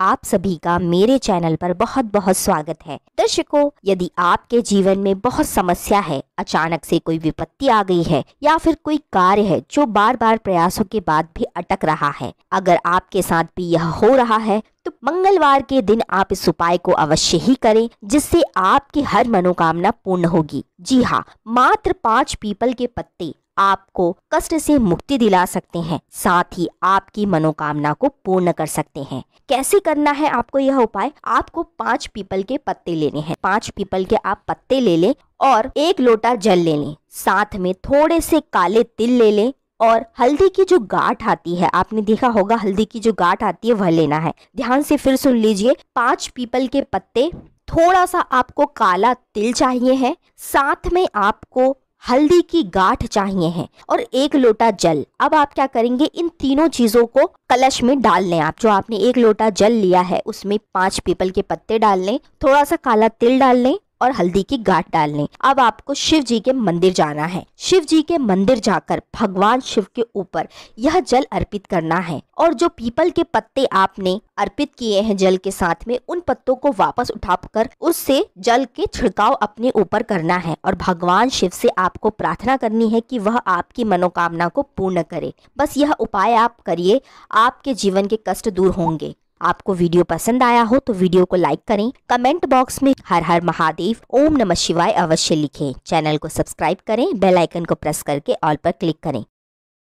आप सभी का मेरे चैनल पर बहुत बहुत स्वागत है दर्शकों यदि आपके जीवन में बहुत समस्या है अचानक से कोई विपत्ति आ गई है या फिर कोई कार्य है जो बार बार प्रयासों के बाद भी अटक रहा है अगर आपके साथ भी यह हो रहा है तो मंगलवार के दिन आप इस उपाय को अवश्य ही करें जिससे आपकी हर मनोकामना पूर्ण होगी जी हाँ मात्र पाँच पीपल के पत्ते आपको कष्ट से मुक्ति दिला सकते हैं साथ ही आपकी मनोकामना को पूर्ण कर सकते हैं कैसे करना है आपको यह उपाय आपको पांच पीपल के पत्ते लेने हैं पांच पीपल के आप पत्ते ले लें और एक लोटा जल ले लें साथ में थोड़े से काले तिल ले लें और हल्दी की जो गांठ आती है आपने देखा होगा हल्दी की जो गांठ आती है वह लेना है ध्यान से फिर सुन लीजिए पांच पीपल के पत्ते थोड़ा सा आपको काला तिल चाहिए है साथ में आपको हल्दी की गांठ चाहिए है और एक लोटा जल अब आप क्या करेंगे इन तीनों चीज़ों को कलश में डाल लें आप जो आपने एक लोटा जल लिया है उसमें पांच पीपल के पत्ते डाल लें थोड़ा सा काला तिल डाल लें और हल्दी की गांठ डालने अब आपको शिव जी के मंदिर जाना है शिव जी के मंदिर जाकर भगवान शिव के ऊपर यह जल अर्पित करना है और जो पीपल के पत्ते आपने अर्पित किए हैं जल के साथ में उन पत्तों को वापस उठाकर उससे जल के छिड़काव अपने ऊपर करना है और भगवान शिव से आपको प्रार्थना करनी है कि वह आपकी मनोकामना को पूर्ण करे बस यह उपाय आप करिए आपके जीवन के कष्ट दूर होंगे आपको वीडियो पसंद आया हो तो वीडियो को लाइक करें कमेंट बॉक्स में हर हर महादेव ओम नमः शिवाय अवश्य लिखें चैनल को सब्सक्राइब करें बेल आइकन को प्रेस करके ऑल पर क्लिक करें